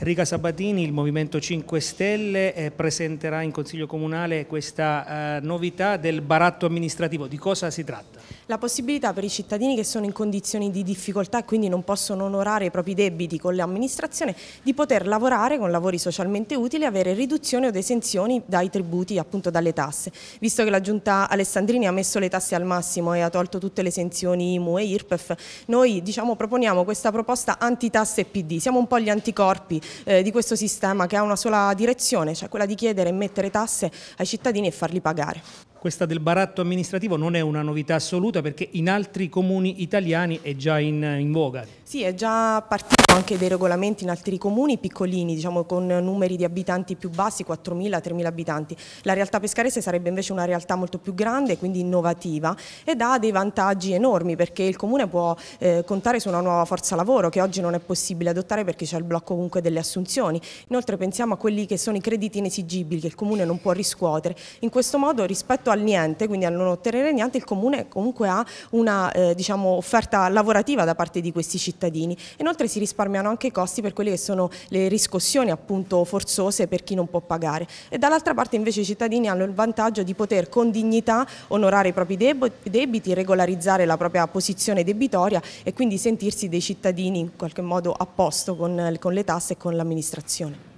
Rica Sabatini, il Movimento 5 Stelle eh, presenterà in Consiglio Comunale questa eh, novità del baratto amministrativo. Di cosa si tratta? La possibilità per i cittadini che sono in condizioni di difficoltà e quindi non possono onorare i propri debiti con l'amministrazione di poter lavorare con lavori socialmente utili e avere riduzioni o desenzioni dai tributi, appunto dalle tasse. Visto che la Giunta Alessandrini ha messo le tasse al massimo e ha tolto tutte le esenzioni IMU e IRPEF, noi diciamo, proponiamo questa proposta antitasse PD. Siamo un po' gli anticorpi eh, di questo sistema che ha una sola direzione, cioè quella di chiedere e mettere tasse ai cittadini e farli pagare. Questa del baratto amministrativo non è una novità assoluta perché in altri comuni italiani è già in, in voga. Sì, è già partito anche dei regolamenti in altri comuni piccolini, diciamo con numeri di abitanti più bassi, 4.000-3.000 abitanti. La realtà pescarese sarebbe invece una realtà molto più grande, quindi innovativa ed ha dei vantaggi enormi perché il comune può eh, contare su una nuova forza lavoro che oggi non è possibile adottare perché c'è il blocco comunque delle assunzioni. Inoltre pensiamo a quelli che sono i crediti inesigibili che il comune non può riscuotere. In questo modo rispetto rispetto al niente, quindi a non ottenere niente, il Comune comunque ha una eh, diciamo, offerta lavorativa da parte di questi cittadini. Inoltre si risparmiano anche i costi per quelle che sono le riscossioni appunto forzose per chi non può pagare. E dall'altra parte invece i cittadini hanno il vantaggio di poter con dignità onorare i propri debiti, regolarizzare la propria posizione debitoria e quindi sentirsi dei cittadini in qualche modo a posto con, con le tasse e con l'amministrazione.